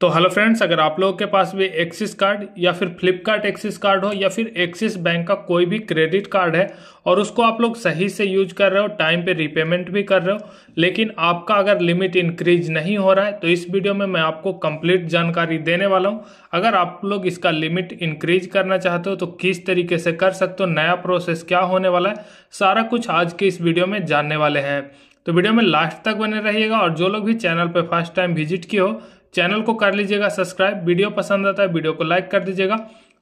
तो hello friends अगर आप लोगों के पास भी एक्सिस कार्ड या फिर फ्लिपकार्ट एक्सिस कार्ड हो या फिर एक्सिस बैंक का कोई भी क्रेडिट कार्ड है और उसको आप लोग सही से यूज कर रहे हो टाइम पे रिपेमेंट भी कर रहे हो लेकिन आपका अगर लिमिट इंक्रीज नहीं हो रहा है तो इस वीडियो में मैं आपको कंप्लीट जानकारी देने वाला हूँ अगर आप लोग इसका लिमिट इंक्रीज करना चाहते हो तो किस तरीके से कर सकते हो नया प्रोसेस क्या होने वाला है सारा कुछ आज के इस वीडियो में जानने वाले हैं तो वीडियो में लास्ट तक बने रहिएगा और जो लोग भी चैनल पर फर्स्ट टाइम विजिट किए हो चैनल को कर लीजिएगा सब्सक्राइब वीडियो पसंद आता है वीडियो को लाइक कर दीजिएगा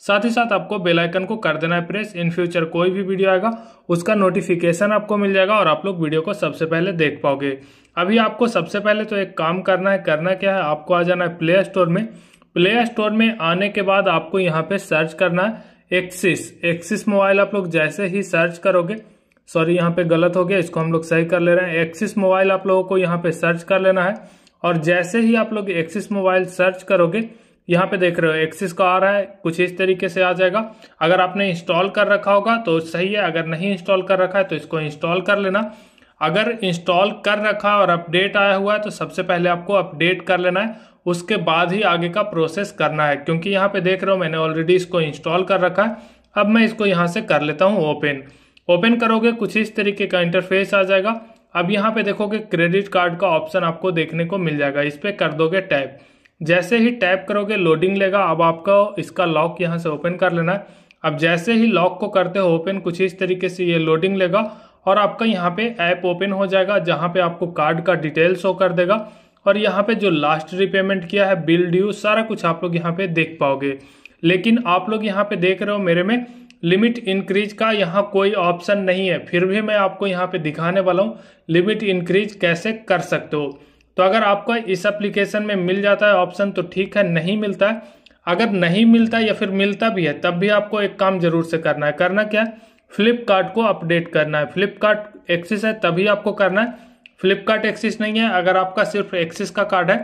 साथ ही साथ आपको बेल आइकन को कर देना है प्रेस इन फ्यूचर कोई भी वीडियो आएगा उसका नोटिफिकेशन आपको मिल जाएगा और आप लोग वीडियो को सबसे पहले देख पाओगे अभी आपको सबसे पहले तो एक काम करना है करना क्या है आपको आ जाना है प्ले स्टोर में प्ले स्टोर में आने के बाद आपको यहाँ पे सर्च करना है एक्सिस एक्सिस मोबाइल आप लोग जैसे ही सर्च करोगे सॉरी यहाँ पे गलत हो गया इसको हम लोग सही कर ले रहे हैं एक्सिस मोबाइल आप लोगों को यहाँ पे सर्च कर लेना है और जैसे ही आप लोग एक्सिस मोबाइल सर्च करोगे यहाँ पे देख रहे हो एक्सिस का आ रहा है कुछ इस तरीके से आ जाएगा अगर आपने इंस्टॉल कर रखा होगा तो सही है अगर नहीं इंस्टॉल कर रखा है तो इसको इंस्टॉल कर लेना अगर इंस्टॉल कर रखा है और अपडेट आया हुआ है तो सबसे पहले आपको अपडेट कर लेना है उसके बाद ही आगे का प्रोसेस करना है क्योंकि यहाँ पे देख रहे हो मैंने ऑलरेडी इसको इंस्टॉल कर रखा है अब मैं इसको यहाँ से कर लेता हूँ ओपन ओपन करोगे कुछ इस तरीके का इंटरफेस आ जाएगा अब यहाँ पे देखो कि क्रेडिट कार्ड का ऑप्शन आपको देखने को मिल जाएगा इस पर कर दोगे टैप जैसे ही टैप करोगे लोडिंग लेगा अब आपका इसका लॉक यहाँ से ओपन कर लेना है अब जैसे ही लॉक को करते हो ओपन कुछ इस तरीके से ये लोडिंग लेगा और आपका यहाँ पे ऐप ओपन हो जाएगा जहाँ पे आपको कार्ड का डिटेल शो कर देगा और यहाँ पे जो लास्ट रिपेमेंट किया है बिल ड्यू सारा कुछ आप लोग यहाँ पे देख पाओगे लेकिन आप लोग यहाँ पे देख रहे हो मेरे में लिमिट इंक्रीज का यहाँ कोई ऑप्शन नहीं है फिर भी मैं आपको यहाँ पे दिखाने वाला हूँ लिमिट इंक्रीज कैसे कर सकते हो तो अगर आपको इस एप्लीकेशन में मिल जाता है ऑप्शन तो ठीक है नहीं मिलता है अगर नहीं मिलता या फिर मिलता भी है तब भी आपको एक काम जरूर से करना है करना क्या है फ्लिपकार्ट को अपडेट करना है फ्लिपकार्ट एक्सिस है तभी आपको करना है फ्लिपकार्ट एक्सिस नहीं है अगर आपका सिर्फ एक्सिस का कार्ड है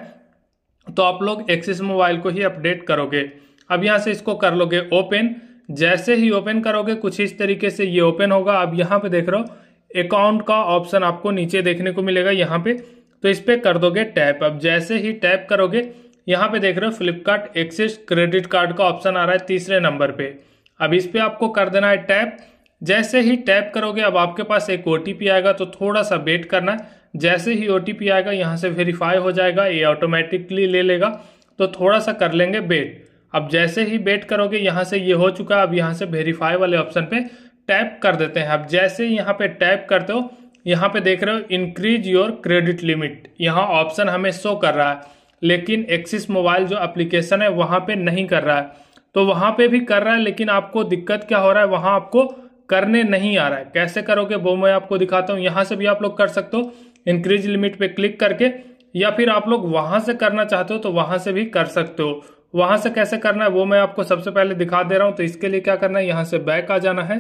तो आप लोग एक्सिस मोबाइल को ही अपडेट करोगे अब यहाँ से इसको कर लोगे ओपन जैसे ही ओपन करोगे कुछ इस तरीके से ये ओपन होगा अब यहाँ पे देख रहे हो अकाउंट का ऑप्शन आपको नीचे देखने को मिलेगा यहाँ पे तो इस पर कर दोगे टैप अब जैसे ही टैप करोगे यहाँ पे देख रहे हो फ्लिपकार्ट एक्सिस क्रेडिट कार्ड का ऑप्शन आ रहा है तीसरे नंबर पे अब इस पर आपको कर देना है टैप जैसे ही टैप करोगे अब आपके पास एक ओ आएगा तो थोड़ा सा वेट करना जैसे ही ओ आएगा यहाँ से वेरीफाई हो जाएगा ये ऑटोमेटिकली ले लेगा तो थोड़ा सा कर लेंगे वेट अब जैसे ही बेट करोगे यहाँ से ये हो चुका है अब यहाँ से वेरीफाई वाले ऑप्शन पे टैप कर देते हैं अब जैसे ही यहाँ पे टैप करते हो यहाँ पे देख रहे हो इंक्रीज योर क्रेडिट लिमिट यहाँ ऑप्शन हमें शो कर रहा है लेकिन एक्सिस मोबाइल जो एप्लीकेशन है वहाँ पे नहीं कर रहा है तो वहाँ पे भी कर रहा है लेकिन आपको दिक्कत क्या हो रहा है वहाँ आपको करने नहीं आ रहा है कैसे करोगे वो मैं आपको दिखाता हूँ यहाँ से भी आप लोग कर सकते हो इंक्रीज लिमिट पे क्लिक करके या फिर आप लोग वहाँ से करना चाहते हो तो वहाँ से भी कर सकते हो वहां से कैसे करना है वो मैं आपको सबसे पहले दिखा दे रहा हूं तो इसके लिए क्या करना है यहां से बैक आ जाना है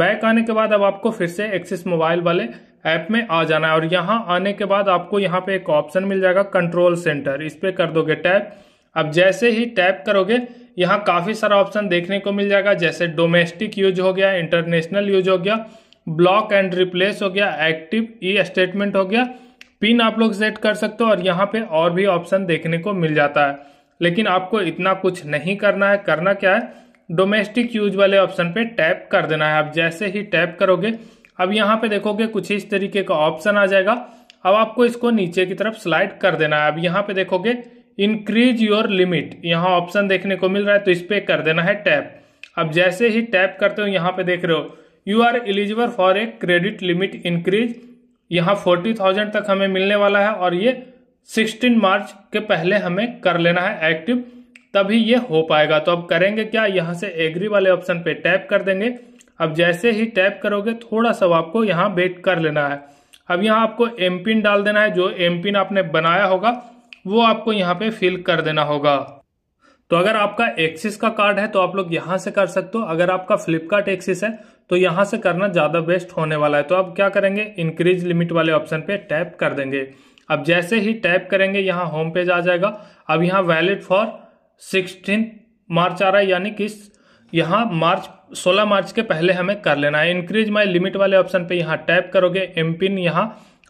बैक आने के बाद अब आपको फिर से एक्सिस मोबाइल वाले ऐप में आ जाना है और यहाँ आने के बाद आपको यहाँ पे एक ऑप्शन मिल जाएगा कंट्रोल सेंटर इस पर कर दोगे टैप अब जैसे ही टैप करोगे यहाँ काफ़ी सारा ऑप्शन देखने को मिल जाएगा जैसे डोमेस्टिक यूज हो गया इंटरनेशनल यूज हो गया ब्लॉक एंड रिप्लेस हो गया एक्टिव ई स्टेटमेंट हो गया पिन आप लोग सेट कर सकते हो और यहाँ पे और भी ऑप्शन देखने को मिल जाता है लेकिन आपको इतना कुछ नहीं करना है करना क्या है डोमेस्टिक यूज वाले ऑप्शन पे टैप कर देना है आप जैसे ही टैप करोगे अब यहाँ पे देखोगे कुछ इस तरीके का ऑप्शन आ जाएगा अब आपको इसको नीचे की तरफ स्लाइड कर देना है अब यहाँ पे देखोगे इंक्रीज योर लिमिट यहाँ ऑप्शन देखने को मिल रहा है तो इस पर कर देना है टैप अब जैसे ही टैप करते हो यहाँ पे देख रहे हो you are eligible for a credit limit increase यहाँ फोर्टी थाउजेंड तक हमें मिलने वाला है और ये सिक्सटीन मार्च के पहले हमें कर लेना है एक्टिव तभी ये हो पाएगा तो अब करेंगे क्या यहाँ से एग्री वाले ऑप्शन पे टैप कर देंगे अब जैसे ही टैप करोगे थोड़ा सा आपको यहाँ वेट कर लेना है अब यहाँ आपको एम पिन डाल देना है जो एम पिन आपने बनाया होगा वो आपको यहाँ पे फिल कर देना होगा तो अगर आपका एक्सिस का कार्ड है तो आप लोग यहाँ से कर सकते हो अगर आपका फ्लिपकार्ट एक्सिस है तो यहाँ से करना ज़्यादा बेस्ट होने वाला है तो आप क्या करेंगे इंक्रीज लिमिट वाले ऑप्शन पे टैप कर देंगे अब जैसे ही टैप करेंगे यहाँ होम पेज आ जाएगा अब यहाँ वैलिड फॉर सिक्सटीन मार्च आ रहा है यानी कि यहाँ मार्च 16 मार्च के पहले हमें कर लेना है इंक्रीज माई लिमिट वाले ऑप्शन पे यहाँ टैप करोगे एम पिन यहाँ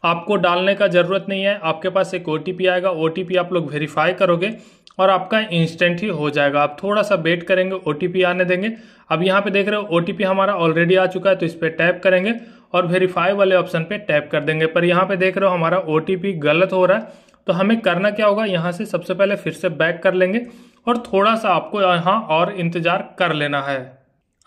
आपको डालने का ज़रूरत नहीं है आपके पास एक ओ आएगा ओ आप लोग वेरीफाई करोगे और आपका इंस्टेंट ही हो जाएगा आप थोड़ा सा वेट करेंगे ओ आने देंगे अब यहाँ पे देख रहे हो ओ हमारा ऑलरेडी आ चुका है तो इस पर टैप करेंगे और वेरीफाई वाले ऑप्शन पे टैप कर देंगे पर यहाँ पे देख रहे हो हमारा ओ गलत हो रहा है तो हमें करना क्या होगा यहाँ से सबसे पहले फिर से बैक कर लेंगे और थोड़ा सा आपको यहाँ और इंतजार कर लेना है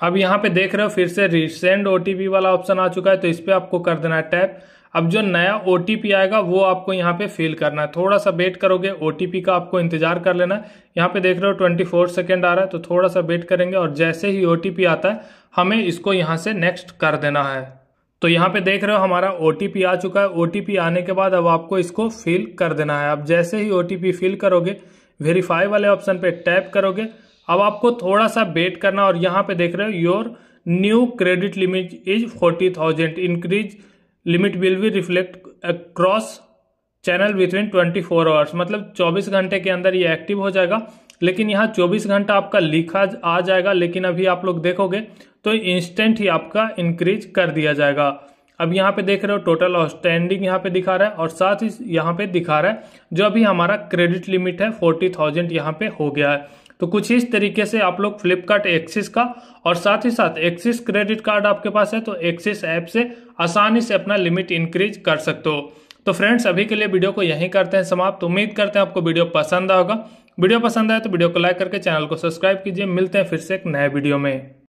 अब यहाँ पे देख रहे हो फिर से रिसेंड ओ वाला ऑप्शन आ चुका है तो इस पर आपको कर देना है टैप अब जो नया ओ आएगा वो आपको यहाँ पे फिल करना है थोड़ा सा वेट करोगे ओ का आपको इंतजार कर लेना है यहाँ पे देख रहे हो ट्वेंटी फोर सेकेंड आ रहा है तो थोड़ा सा वेट करेंगे और जैसे ही ओ आता है हमें इसको यहाँ से नेक्स्ट कर देना है तो यहाँ पे देख रहे हो हमारा ओ आ चुका है ओ आने के बाद अब आपको इसको फिल कर देना है आप जैसे ही ओ फिल करोगे वेरीफाई वाले ऑप्शन पे टैप करोगे अब आपको थोड़ा सा वेट करना और यहाँ पे देख रहे हो your new credit limit is forty thousand increase limit will be reflect across channel in twenty four hours मतलब चौबीस घंटे के अंदर ये एक्टिव हो जाएगा लेकिन यहाँ चौबीस घंटा आपका लिखा आ जाएगा लेकिन अभी आप लोग देखोगे तो इंस्टेंट ही आपका इंक्रीज कर दिया जाएगा अब यहाँ पे देख रहे हो टोटल आउटस्टैंडिंग यहाँ पे दिखा रहा है और साथ ही यहाँ पे दिखा रहा है जो अभी हमारा क्रेडिट लिमिट है फोर्टी थाउजेंड यहाँ पे हो गया है तो कुछ इस तरीके से आप लोग फ्लिपकार्ट एक्सिस का और साथ ही साथ एक्सिस क्रेडिट कार्ड आपके पास है तो एक्सिस ऐप से आसानी से अपना लिमिट इंक्रीज कर सकते हो तो फ्रेंड्स अभी के लिए वीडियो को यहीं करते हैं समाप्त तो उम्मीद करते हैं आपको वीडियो पसंद आएगा वीडियो पसंद आए तो वीडियो को लाइक करके चैनल को सब्सक्राइब कीजिए मिलते हैं फिर से एक नए वीडियो में